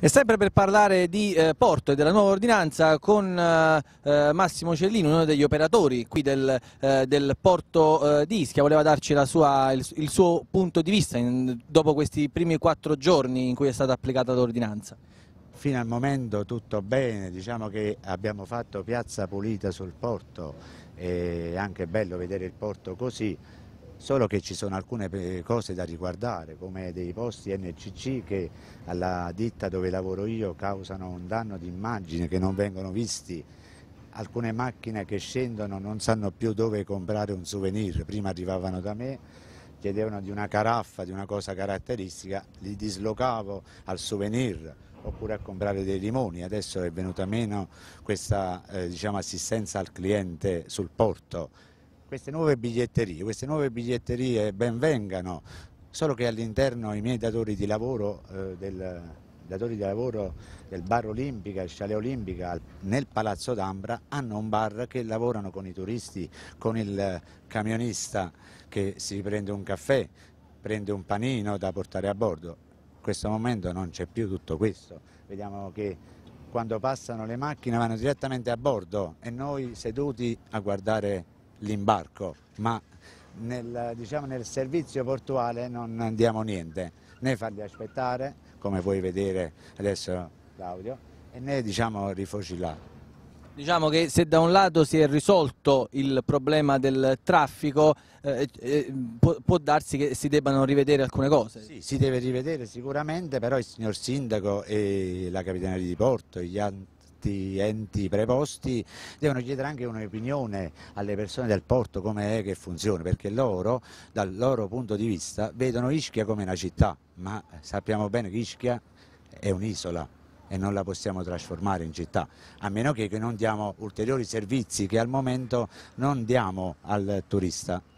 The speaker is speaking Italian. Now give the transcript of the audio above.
E sempre per parlare di eh, Porto e della nuova ordinanza con eh, eh Massimo Cellino, uno degli operatori qui del, eh, del Porto eh, di Ischia, voleva darci sua, il, il, suo punto di vista in, dopo questi primi quattro giorni in cui è stata applicata l'ordinanza. Fino al momento tutto bene, diciamo che abbiamo fatto piazza pulita sul porto, è anche bello vedere il porto così, solo che ci sono alcune eh, cose da riguardare, come dei posti NCC che alla ditta dove lavoro io causano un danno di immagine, che non vengono visti, alcune macchine che scendono non sanno più dove comprare un souvenir, prima arrivavano da me, chiedevano di una caraffa, di una cosa caratteristica, li dislocavo al souvenir oppure a comprare dei limoni, adesso è venuta meno questa eh, diciamo, assistenza al cliente sul porto queste nuove biglietterie, queste nuove biglietterie benvengano, solo che all'interno i miei datori di lavoro eh, del datori di lavoro del bar Olimpica, il Chalet Olimpica nel Palazzo d'Ambra hanno un bar che lavorano con i turisti, con il camionista che si prende un caffè, prende un panino da portare a bordo. In questo momento non c'è più tutto questo, vediamo che quando passano le macchine vanno direttamente a bordo e noi seduti a guardare l'imbarco, ma nel, diciamo, nel, servizio portuale non diamo niente, né farli aspettare, come puoi vedere adesso l'audio, né diciamo, rifocillare. Diciamo che se da un lato si è risolto il problema del traffico, eh, eh, può, può, darsi che si debbano rivedere alcune cose. Sì, si deve rivedere sicuramente, però il signor Sindaco e la Capitaneria di Porto, gli altri soggetti, enti preposti devono chiedere anche un'opinione alle persone del porto come è che funziona, perché loro dal loro punto di vista vedono Ischia come una città, ma sappiamo bene che Ischia è un'isola e non la possiamo trasformare in città, a meno che non diamo ulteriori servizi che al momento non diamo al turista.